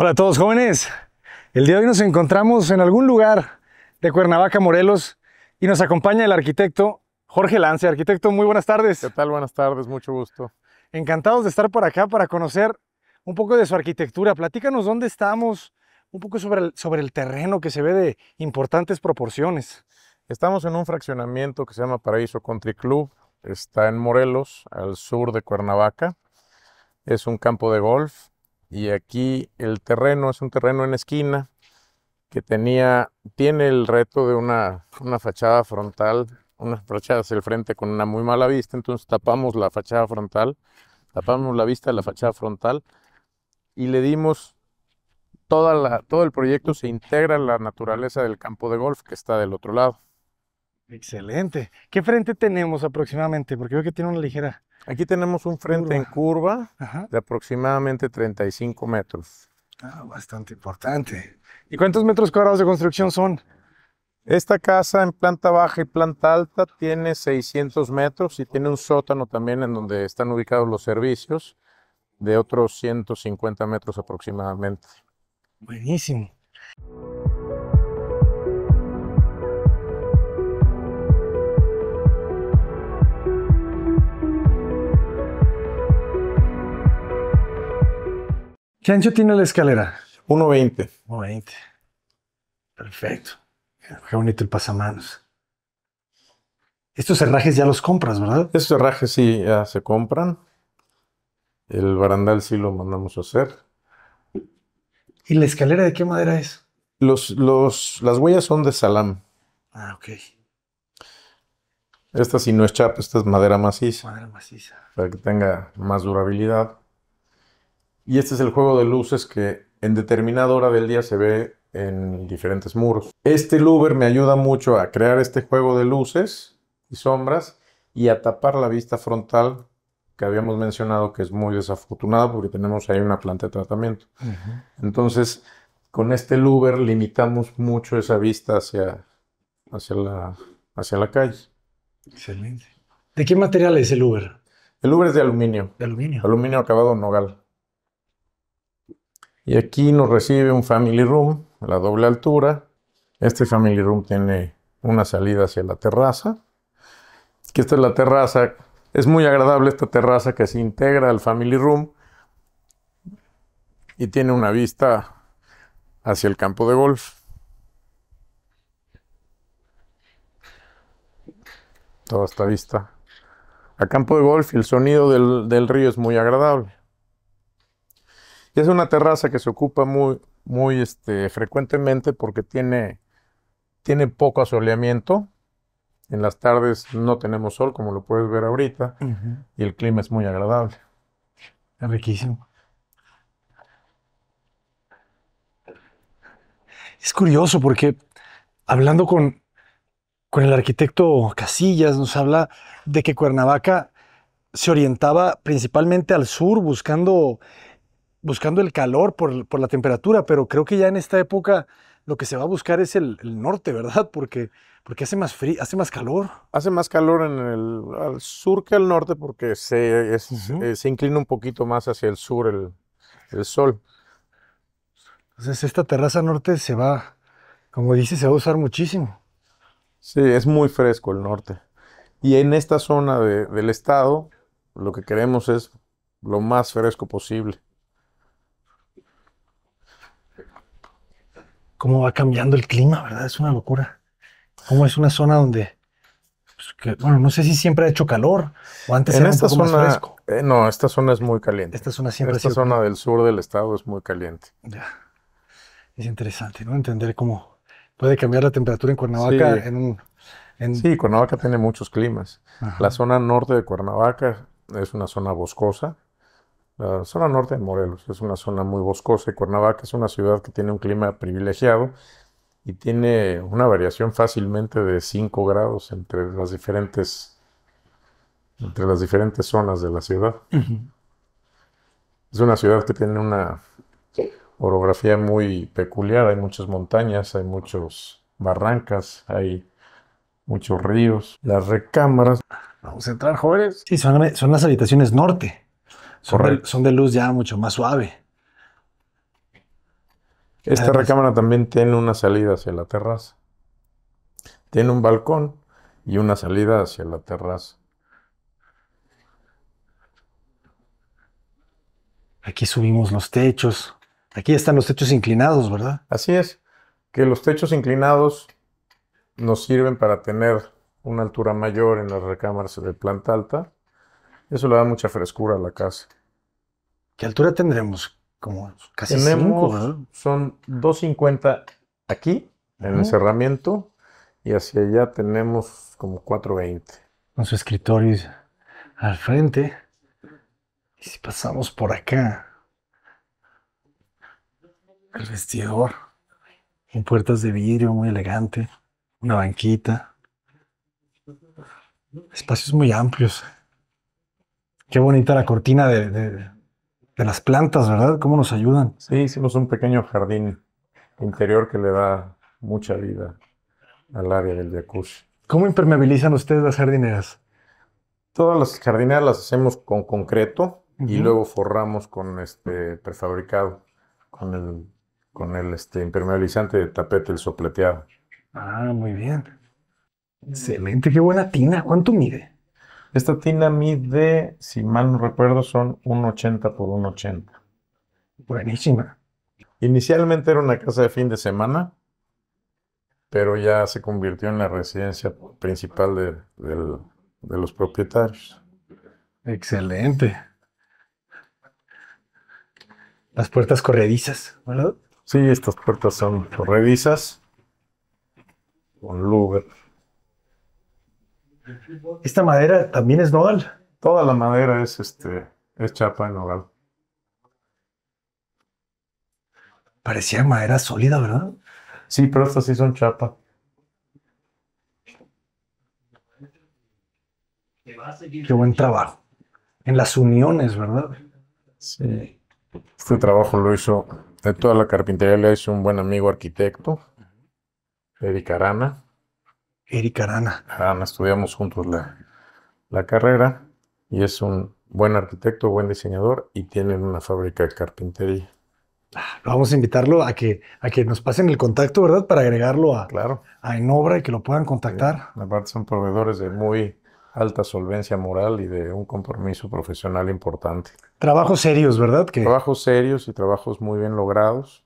Hola a todos jóvenes. El día de hoy nos encontramos en algún lugar de Cuernavaca, Morelos, y nos acompaña el arquitecto Jorge Lance. Arquitecto, muy buenas tardes. ¿Qué tal? Buenas tardes, mucho gusto. Encantados de estar por acá para conocer un poco de su arquitectura. Platícanos dónde estamos, un poco sobre el, sobre el terreno que se ve de importantes proporciones. Estamos en un fraccionamiento que se llama Paraíso Country Club. Está en Morelos, al sur de Cuernavaca. Es un campo de golf y aquí el terreno es un terreno en esquina que tenía, tiene el reto de una, una fachada frontal, una fachada hacia el frente con una muy mala vista, entonces tapamos la fachada frontal, tapamos la vista de la fachada frontal y le dimos toda la, todo el proyecto se integra en la naturaleza del campo de golf que está del otro lado. Excelente. ¿Qué frente tenemos aproximadamente? Porque veo que tiene una ligera Aquí tenemos un frente en curva de aproximadamente 35 metros. Ah, bastante importante. ¿Y cuántos metros cuadrados de construcción son? Esta casa en planta baja y planta alta tiene 600 metros y tiene un sótano también en donde están ubicados los servicios de otros 150 metros aproximadamente. Buenísimo. ¿Qué ancho tiene la escalera? 1.20. 1.20. Perfecto. Qué bonito el pasamanos. Estos herrajes ya los compras, ¿verdad? Estos herrajes sí ya se compran. El barandal sí lo mandamos a hacer. ¿Y la escalera de qué madera es? las huellas son de salam. Ah, ok. Esta sí no es chapa, esta es madera maciza. Madera maciza. Para que tenga más durabilidad. Y este es el juego de luces que en determinada hora del día se ve en diferentes muros. Este louver me ayuda mucho a crear este juego de luces y sombras y a tapar la vista frontal que habíamos mencionado que es muy desafortunada porque tenemos ahí una planta de tratamiento. Entonces, con este louver limitamos mucho esa vista hacia, hacia, la, hacia la calle. Excelente. ¿De qué material es el louver? El louver es de aluminio. De aluminio. Aluminio acabado nogal. Y aquí nos recibe un family room, a la doble altura. Este family room tiene una salida hacia la terraza. esta es la terraza. Es muy agradable esta terraza que se integra al family room y tiene una vista hacia el campo de golf. Toda esta vista. A campo de golf y el sonido del río es muy agradable. Y es una terraza que se ocupa muy, muy este, frecuentemente porque tiene, tiene poco asoleamiento. En las tardes no tenemos sol, como lo puedes ver ahorita, y el clima es muy agradable. Es riquísimo. Es curioso porque hablando con, con el arquitecto Casillas nos habla de que Cuernavaca se orientaba principalmente al sur buscando buscando el calor por, la temperatura, pero creo que ya en esta época lo que se va a buscar es el, norte, ¿verdad? Porque, porque hace, más frío, hace más calor. Hace más calor en el, al sur que al norte porque se, eh, se inclina un poquito más hacia el sur el, sol. Entonces esta terraza norte se va, como dice, se va a usar muchísimo. Sí, es muy fresco el norte. Y en esta zona del estado, lo que queremos es lo más fresco posible. cómo va cambiando el clima, ¿verdad? Es una locura. Cómo es una zona donde, pues, bueno, no sé si siempre ha hecho calor o antes era esta más fresco. Eh, no, esta zona es muy caliente. Esta zona siempre zona del sur del estado es muy caliente. Ya. Es interesante, ¿no? Entender cómo puede cambiar la temperatura en Cuernavaca en un... Sí, Cuernavaca tiene muchos climas. La zona norte de Cuernavaca es una zona boscosa, la zona norte de Morelos es una zona muy boscosa y Cuernavaca es una ciudad que tiene un clima privilegiado y tiene una variación fácilmente de 5 grados entre las diferentes, entre las diferentes zonas de la ciudad. Es una ciudad que tiene una orografía muy peculiar, hay muchas montañas, hay muchos barrancas, hay muchos ríos, las recámaras. Vamos a entrar, jóvenes. Sí, son las habitaciones norte. Son, de, luz ya mucho más suave. Esta recámara también tiene una salida hacia la terraza. Tiene un balcón y una salida hacia la terraza. Aquí subimos los techos. Aquí están los techos inclinados, ¿verdad? Así es. Que los techos inclinados nos sirven para tener una altura mayor en las recámaras de planta alta eso le da mucha frescura a la casa. ¿Qué altura tendremos? Como casi Tenemos, son 250 aquí, en el cerramiento, y hacia allá tenemos como 420. Los escritorios al frente. Y si pasamos por acá, el vestidor, con puertas de vidrio muy elegante, una banquita, espacios muy amplios. Qué bonita la cortina de, las plantas, ¿verdad? ¿Cómo nos ayudan? Sí, hicimos un pequeño jardín interior que le da mucha vida al área del jacuzzi. ¿Cómo impermeabilizan ustedes las jardineras? Todas las jardineras las hacemos con concreto y luego forramos con este prefabricado, con el, con el este, impermeabilizante de tapete, el sopleteado. Ah, muy bien. Excelente, qué buena tina. ¿Cuánto mide? Esta tina mide, si mal no recuerdo, son 1,80 por 1,80. Buenísima. Inicialmente era una casa de fin de semana, pero ya se convirtió en la residencia principal de, los propietarios. Excelente. Las puertas corredizas, ¿verdad? Sí, estas puertas son corredizas con lugar. Esta madera también es nogal. Toda la madera es, este, es chapa en nogal. Parecía madera sólida, ¿verdad? Sí, pero estas sí son chapa. Qué buen trabajo. En las uniones, ¿verdad? Sí. Este trabajo lo hizo, de toda la carpintería le hizo un buen amigo arquitecto, Eric Arana. Eric Arana. Arana, ah, estudiamos juntos la, carrera y es un buen arquitecto, buen diseñador y tiene una fábrica de carpintería. Ah, vamos a invitarlo a que, a que nos pasen el contacto, ¿verdad? Para agregarlo a, claro. a obra y que lo puedan contactar. aparte son proveedores de muy alta solvencia moral y de un compromiso profesional importante. Trabajos serios, ¿verdad? Que... Trabajos serios y trabajos muy bien logrados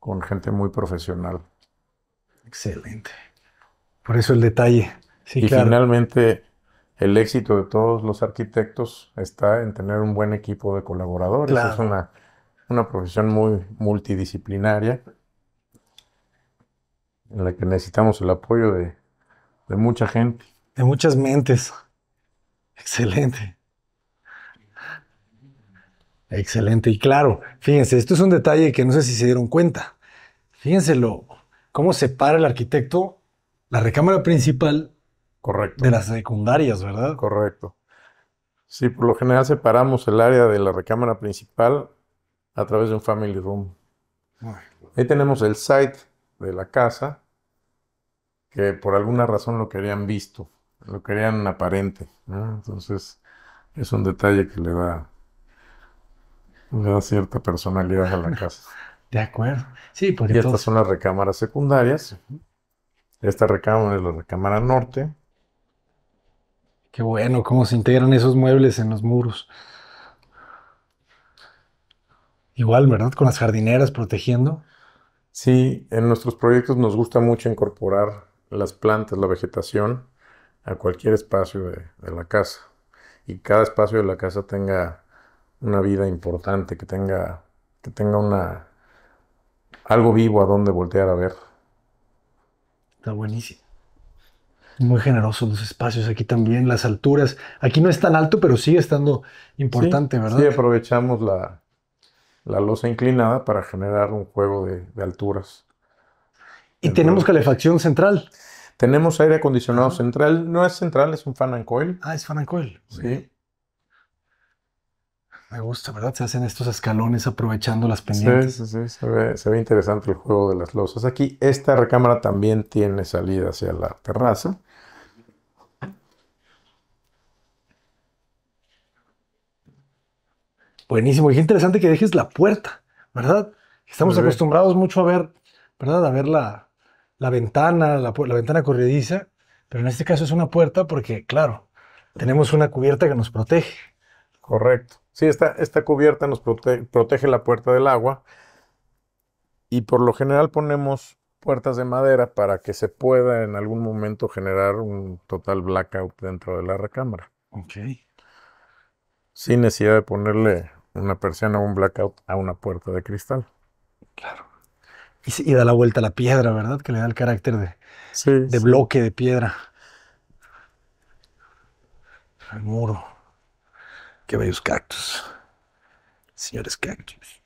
con gente muy profesional. Excelente. Por eso el detalle. y finalmente, el éxito de todos los arquitectos está en tener un buen equipo de colaboradores. Es una, profesión muy multidisciplinaria en la que necesitamos el apoyo de, mucha gente. De muchas mentes. Excelente. Excelente. Y claro, fíjense, esto es un detalle que no sé si se dieron cuenta. Fíjense cómo se para el arquitecto la recámara principal Correcto. de las secundarias, ¿verdad? Correcto. Sí, por lo general separamos el área de la recámara principal a través de un family room. Ahí tenemos el site de la casa, que por alguna razón lo querían visto, lo querían aparente. Entonces, es un detalle que le da, le cierta personalidad a la casa. De acuerdo. Sí, y estas son las recámaras secundarias. Esta recámara es la recámara norte. Qué bueno, cómo se integran esos muebles en los muros. Igual, ¿verdad? Con las jardineras protegiendo. Sí, en nuestros proyectos nos gusta mucho incorporar las plantas, la vegetación, a cualquier espacio de, la casa. Y cada espacio de la casa tenga una vida importante, que tenga, que tenga una, algo vivo a donde voltear a ver. Está buenísimo. Muy generosos los espacios aquí también, las alturas. Aquí no es tan alto, pero sigue estando importante, ¿verdad? Sí, aprovechamos la, la, losa inclinada para generar un juego de, alturas. ¿Y tenemos calefacción central? Tenemos aire acondicionado central. No es central, es un fan and coil. Ah, es fan coil. sí. Me gusta, ¿verdad? Se hacen estos escalones aprovechando las pendientes. Sí, Se ve, interesante el juego de las losas. Aquí esta recámara también tiene salida hacia la terraza. Buenísimo. Y qué interesante que dejes la puerta, ¿verdad? Estamos acostumbrados mucho a ver, ¿verdad? A ver la, ventana, la, la, ventana corrediza, pero en este caso es una puerta porque, claro, tenemos una cubierta que nos protege. Correcto. Sí, esta, esta cubierta nos protege, protege la puerta del agua y por lo general ponemos puertas de madera para que se pueda en algún momento generar un total blackout dentro de la recámara. Ok. Sin necesidad de ponerle una persiana o un blackout a una puerta de cristal. Claro. Y, da la vuelta a la piedra, ¿verdad? Que le da el carácter de, de bloque de piedra. El muro. Qué bellos cactus. Señores cactus.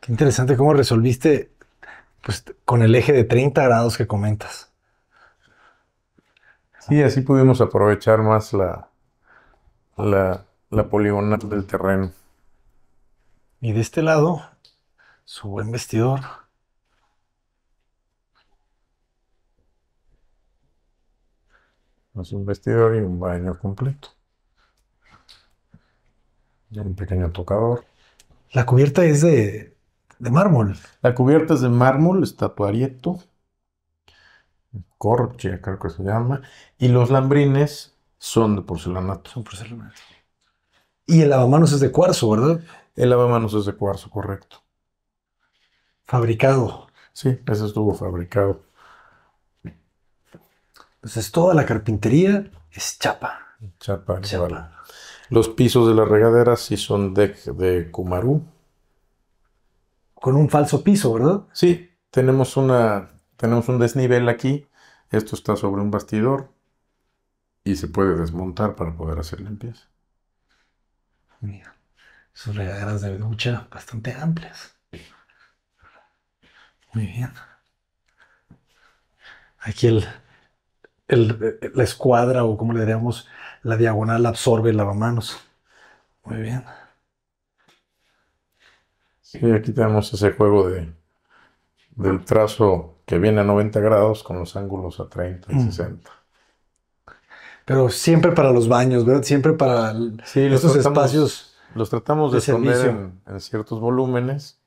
Qué interesante cómo resolviste pues, con el eje de 30 grados que comentas. Sí, así pudimos aprovechar más la, la, la poligonal del terreno. Y de este lado, su buen vestidor. más un vestidor y un baño completo. Y un pequeño tocador. La cubierta es de, mármol. La cubierta es de mármol, estatuarieto, Corche, creo que se llama, y los lambrines son de porcelanato. Son porcelanato. Y el lavamanos es de cuarzo, ¿verdad? El lavamanos es de cuarzo, correcto. Fabricado. Sí, ese estuvo fabricado. Entonces toda la carpintería es chapa. Chapa, chapa. Los pisos de las regaderas sí son de, de Kumaru. Con un falso piso, ¿verdad? Sí, tenemos, una, tenemos un desnivel aquí. Esto está sobre un bastidor y se puede desmontar para poder hacer limpieza. Mira, son regaderas de ducha bastante amplias. Muy bien. Aquí el, eh, la escuadra o como le diríamos, la diagonal absorbe el lavamanos. Muy bien. Sí, aquí tenemos ese juego de, del trazo que viene a 90 grados con los ángulos a 30 y 60. Mm. Pero siempre para los baños, ¿verdad? Siempre para estos espacios. Los tratamos de, de esconder en, en, ciertos volúmenes,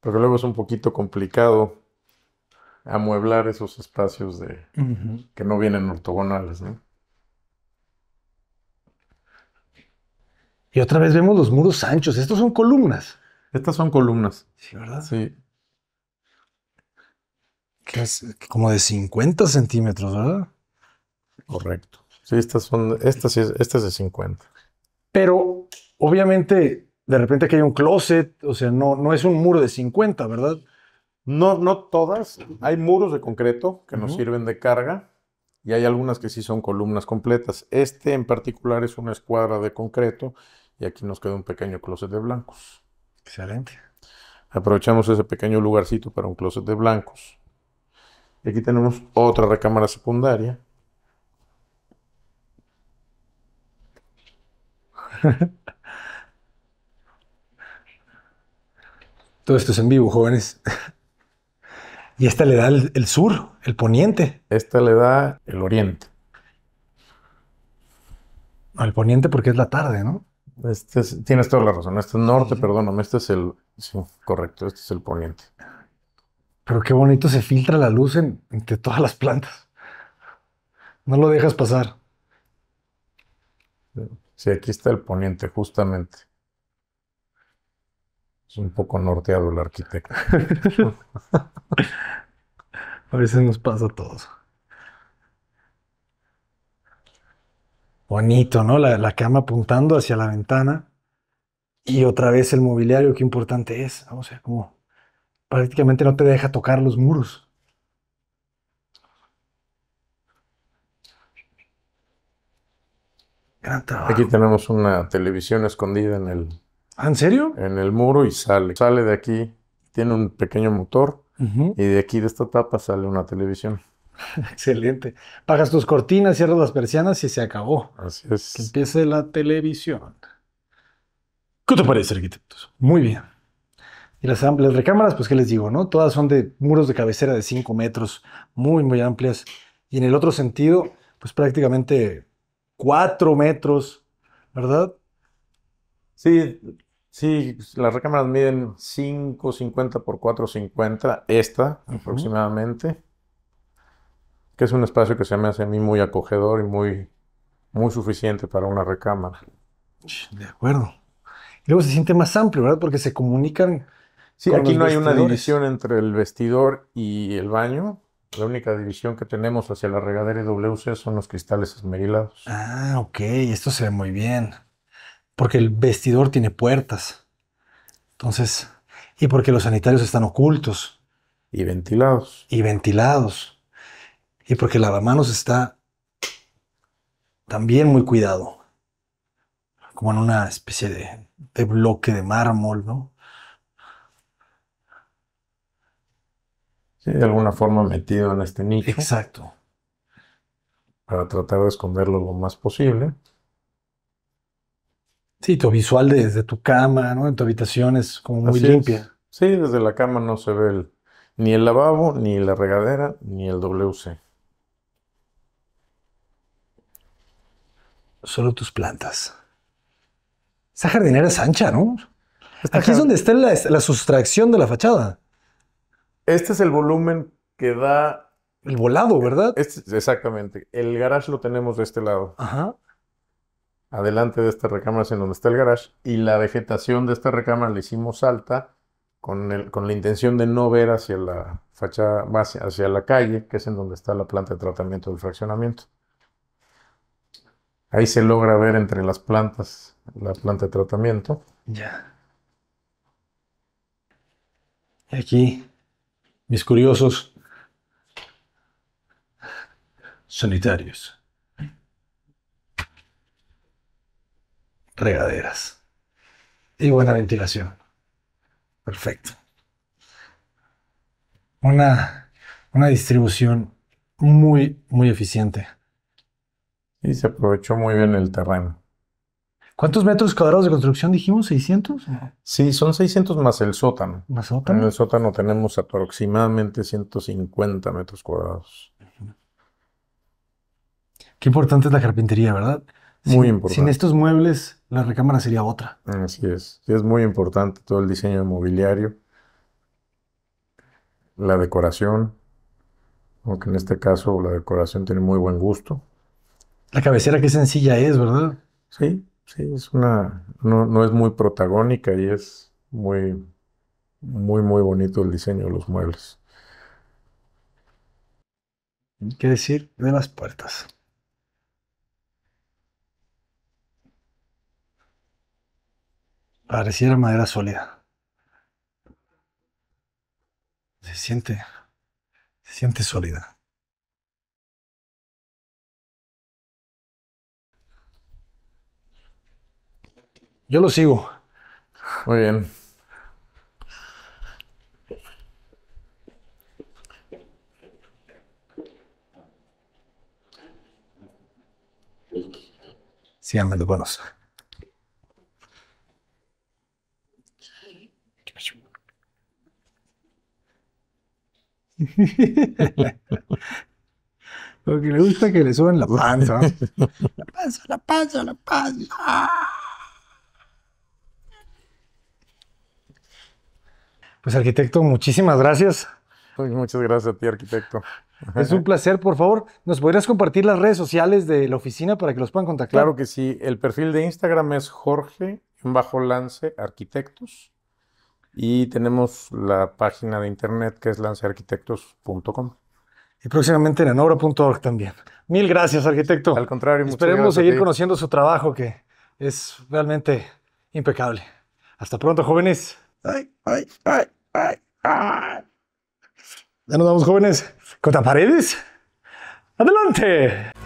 porque luego es un poquito complicado amueblar esos espacios de, que no vienen ortogonales. ¿no? Y otra vez vemos los muros anchos. Estos son columnas. Estas son columnas. Sí, ¿verdad? Sí. como de 50 centímetros, ¿verdad? Correcto. Sí, estas son, estas, estas de 50. Pero obviamente, de repente aquí hay un closet, o sea, no, no es un muro de 50, ¿verdad? No, no todas. Hay muros de concreto que nos sirven de carga y hay algunas que sí son columnas completas. Este en particular es una escuadra de concreto y aquí nos queda un pequeño closet de blancos. Excelente. Aprovechamos ese pequeño lugarcito para un closet de blancos. Y aquí tenemos otra recámara secundaria. Todo esto es en vivo, jóvenes. Y esta le da el, sur, el poniente. Esta le da el oriente. Al poniente porque es la tarde, ¿no? Este tienes toda la razón. Este es norte, perdóname. Este es el. Sí, correcto. Este es el poniente. Pero qué bonito se filtra la luz entre todas las plantas. No lo dejas pasar. Sí, aquí está el poniente, justamente. Es un poco norteado el arquitecto. a veces nos pasa a todos. Bonito, ¿no? La, cama apuntando hacia la ventana. Y otra vez el mobiliario, qué importante es. O sea, como prácticamente no te deja tocar los muros. Gran Aquí tenemos una televisión escondida en el ¿Ah, ¿En serio? En el muro y sale. Sale de aquí, tiene un pequeño motor y de aquí de esta tapa sale una televisión. Excelente. Pagas tus cortinas, cierras las persianas y se acabó. Así es. Que empiece la televisión. ¿Qué te parece, arquitectos? Muy bien. Y las amplias recámaras, pues qué les digo, ¿no? Todas son de muros de cabecera de 5 metros, muy, muy amplias. Y en el otro sentido, pues prácticamente 4 metros, ¿verdad? Sí, Sí, pues, las recámaras miden 550 por 450, esta aproximadamente, que es un espacio que se me hace a mí muy acogedor y muy, muy suficiente para una recámara. De acuerdo. Y luego se siente más amplio, ¿verdad? Porque se comunican. Sí, aquí no hay una división entre el vestidor y el baño. La única división que tenemos hacia la regadera y WC son los cristales esmerilados. Ah, ok, esto se ve muy bien porque el vestidor tiene puertas. Entonces, y porque los sanitarios están ocultos. Y ventilados. Y ventilados. Y porque el lavamanos está también muy cuidado. Como en una especie de, de bloque de mármol, ¿no? Sí, de alguna forma metido en este nicho. Exacto. Para tratar de esconderlo lo más posible. Sí, tu visual desde tu cama, ¿no? En tu habitación es como muy limpia. Sí, desde la cama no se ve el, ni el lavabo, ni la regadera, ni el WC. Solo tus plantas. Esa jardinera es ancha, ¿no? Aquí es donde está la, la, sustracción de la fachada. Este es el volumen que da. El volado, ¿verdad? Este, exactamente. El garage lo tenemos de este lado. Ajá adelante de esta recámara es en donde está el garage y la vegetación de esta recámara la hicimos alta con, la intención de no ver hacia la fachada, hacia la calle, que es en donde está la planta de tratamiento del fraccionamiento. Ahí se logra ver entre las plantas la planta de tratamiento. Ya. Aquí, mis curiosos sanitarios. regaderas y buena ventilación. Perfecto. Una, una distribución muy, muy eficiente. Y se aprovechó muy bien el terreno. ¿Cuántos metros cuadrados de construcción dijimos? ¿600? Sí, son 600 más el sótano. ¿Más sótano? En el sótano tenemos aproximadamente 150 metros cuadrados. Qué importante es la carpintería, ¿verdad? Muy importante. Sin estos muebles, la recámara sería otra. Así es. es muy importante todo el diseño de mobiliario, la decoración, aunque en este caso la decoración tiene muy buen gusto. La cabecera qué sencilla es, ¿verdad? Sí, sí, es una, no, es muy protagónica y es muy, muy, muy bonito el diseño de los muebles. ¿Qué decir de las puertas? Pareciera madera sólida. Se siente, se siente sólida. Yo lo sigo. Muy bien. Sí, de buenos. Porque le gusta que le suban la panza. La panza, la panza, la panza. Pues arquitecto, muchísimas gracias. muchas gracias a ti, arquitecto. Es un placer, por favor, ¿nos podrías compartir las redes sociales de la oficina para que los puedan contactar? Claro que sí, el perfil de Instagram es Jorge bajo lance arquitectos y tenemos la página de internet que es lancearquitectos.com. Y próximamente en enobra.org también. Mil gracias, arquitecto. Al contrario, Esperemos seguir conociendo su trabajo que es realmente impecable. Hasta pronto, jóvenes. Ay, ay, ay, ay, Ya nos vamos, jóvenes. ¿Contra paredes? ¡Adelante!